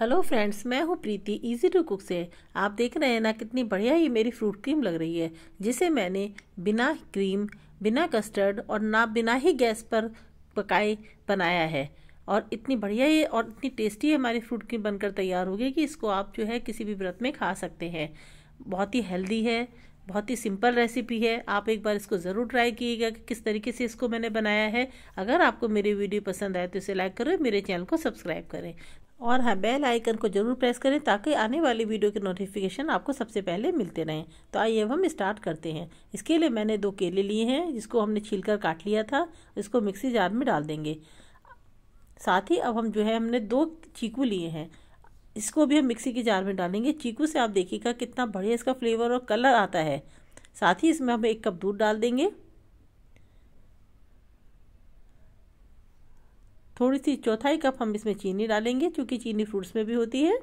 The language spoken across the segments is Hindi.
हेलो फ्रेंड्स मैं हूँ प्रीति इजी टू कुक से आप देख रहे हैं ना कितनी बढ़िया ये मेरी फ्रूट क्रीम लग रही है जिसे मैंने बिना क्रीम बिना कस्टर्ड और ना बिना ही गैस पर पकाए बनाया है और इतनी बढ़िया ये और इतनी टेस्टी हमारी फ्रूट क्रीम बनकर तैयार होगी कि इसको आप जो है किसी भी व्रत में खा सकते हैं बहुत ही हेल्दी है बहुत ही सिंपल रेसिपी है आप एक बार इसको ज़रूर ट्राई कीजिएगा कि किस तरीके से इसको मैंने बनाया है अगर आपको मेरी वीडियो पसंद आए तो इसे लाइक करें मेरे चैनल को सब्सक्राइब करें और हाँ बेल आइकन को जरूर प्रेस करें ताकि आने वाली वीडियो के नोटिफिकेशन आपको सबसे पहले मिलते रहें तो आइए अब हम स्टार्ट करते हैं इसके लिए मैंने दो केले लिए हैं जिसको हमने छीलकर काट लिया था इसको मिक्सी जार में डाल देंगे साथ ही अब हम जो है हमने दो चीकू लिए हैं इसको भी हम मिक्सी के जार में डालेंगे चीकू से आप देखिएगा कितना बढ़िया इसका फ्लेवर और कलर आता है साथ ही इसमें हम एक कप दूध डाल देंगे थोड़ी सी चौथाई कप हम इसमें चीनी डालेंगे क्योंकि चीनी फ्रूट्स में भी होती है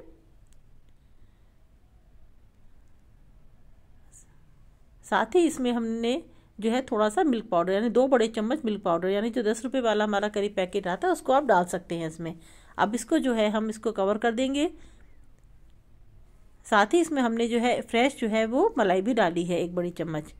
साथ ही इसमें हमने जो है थोड़ा सा मिल्क पाउडर यानी दो बड़े चम्मच मिल्क पाउडर यानी जो दस रुपये वाला हमारा करीब पैकेट आता है उसको आप डाल सकते हैं इसमें अब इसको जो है हम इसको कवर कर देंगे साथ ही इसमें हमने जो है फ्रेश जो है वो मलाई भी डाली है एक बड़ी चम्मच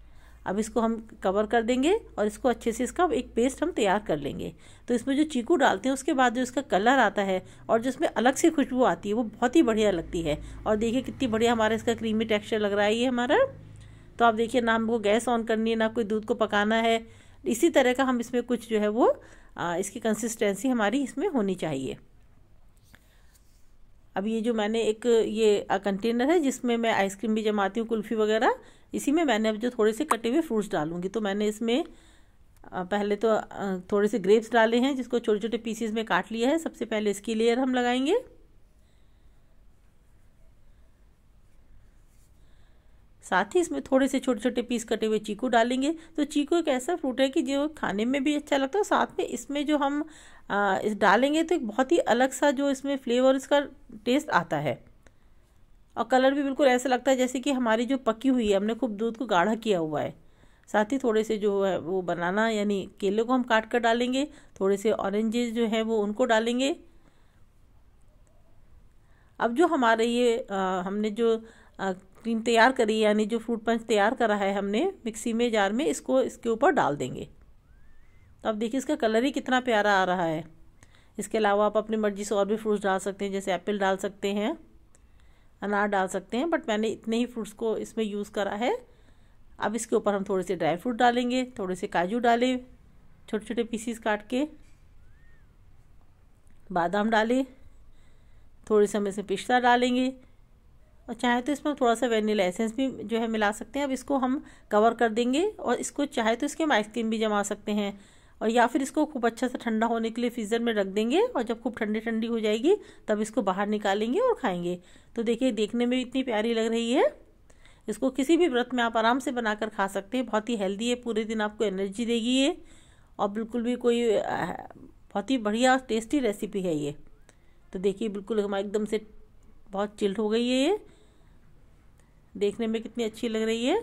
अब इसको हम कवर कर देंगे और इसको अच्छे से इसका एक पेस्ट हम तैयार कर लेंगे तो इसमें जो चीकू डालते हैं उसके बाद जो इसका कलर आता है और जो इसमें अलग से खुशबू आती है वो बहुत ही बढ़िया लगती है और देखिए कितनी बढ़िया हमारा इसका क्रीमी टेक्स्चर लग रहा है ये हमारा तो आप देखिए ना हमको गैस ऑन करनी है ना कोई दूध को पकाना है इसी तरह का हम इसमें कुछ जो है वो इसकी कंसिस्टेंसी हमारी इसमें होनी चाहिए अब ये जो मैंने एक ये कंटेनर है जिसमें मैं आइसक्रीम भी जमाती हूँ कुल्फ़ी वगैरह इसी में मैंने अब जो थोड़े से कटे हुए फ्रूट्स डालूंगी तो मैंने इसमें पहले तो थोड़े से ग्रेप्स डाले हैं जिसको छोटे छोटे पीसीज में काट लिया है सबसे पहले इसकी लेयर हम लगाएंगे साथ ही इसमें थोड़े से छोटे छोटे पीस कटे हुए चीकू डालेंगे तो चीकू एक ऐसा फ्रूट है कि जो खाने में भी अच्छा लगता है साथ में इसमें जो हम इस डालेंगे तो एक बहुत ही अलग सा जो इसमें फ्लेवर इसका टेस्ट आता है और कलर भी बिल्कुल ऐसा लगता है जैसे कि हमारी जो पकी हुई है हमने खूब दूध को गाढ़ा किया हुआ है साथ ही थोड़े से जो है वो बनाना यानी केले को हम काट कर डालेंगे थोड़े से ऑरेंजेस जो है वो उनको डालेंगे अब जो हमारे ये आ, हमने जो क्रीम तैयार करी यानी जो फ्रूट पंच तैयार करा है हमने मिक्सी में जार में इसको इसके ऊपर डाल देंगे तो अब देखिए इसका कलर ही कितना प्यारा आ रहा है इसके अलावा आप अपनी मर्जी से और भी फ्रूट्स डाल सकते हैं जैसे एप्पल डाल सकते हैं अनार डाल सकते हैं बट मैंने इतने ही फ्रूट्स को इसमें यूज़ करा है अब इसके ऊपर हम थोड़े से ड्राई फ्रूट डालेंगे थोड़े से काजू डालें छोटे छोटे पीसीस काट के बादाम डालें थोड़े से हम इसमें पिस्ता डालेंगे और चाहे तो इसमें थोड़ा सा वेनिला एसेंस भी जो है मिला सकते हैं अब इसको हम कवर कर देंगे और इसको चाहे तो इसके हम आइसक्रीम भी जमा सकते हैं और या फिर इसको खूब अच्छा से ठंडा होने के लिए फ्रीज़र में रख देंगे और जब खूब ठंडी ठंडी हो जाएगी तब इसको बाहर निकालेंगे और खाएंगे तो देखिए देखने में इतनी प्यारी लग रही है इसको किसी भी व्रत में आप आराम से बनाकर खा सकते हैं बहुत ही हेल्दी है पूरे दिन आपको एनर्जी देगी ये और बिल्कुल भी कोई बहुत ही बढ़िया टेस्टी रेसिपी है ये तो देखिए बिल्कुल हमारा एकदम से बहुत चिल्ड हो गई है ये देखने में कितनी अच्छी लग रही है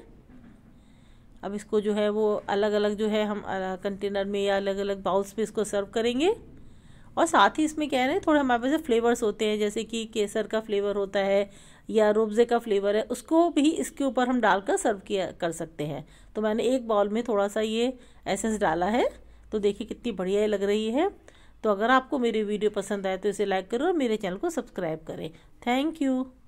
अब इसको जो है वो अलग अलग जो है हम कंटेनर में या अलग अलग बाउल्स में इसको सर्व करेंगे और साथ ही इसमें क्या है थोड़े हमारे पास फ्लेवर्स होते हैं जैसे कि केसर का फ्लेवर होता है या रोबज़े का फ्लेवर है उसको भी इसके ऊपर हम डालकर सर्व किया कर सकते हैं तो मैंने एक बाउल में थोड़ा सा ये एसेंस डाला है तो देखिए कितनी बढ़िया लग रही है तो अगर आपको मेरी वीडियो पसंद आए तो इसे लाइक करो और मेरे चैनल को सब्सक्राइब करें थैंक यू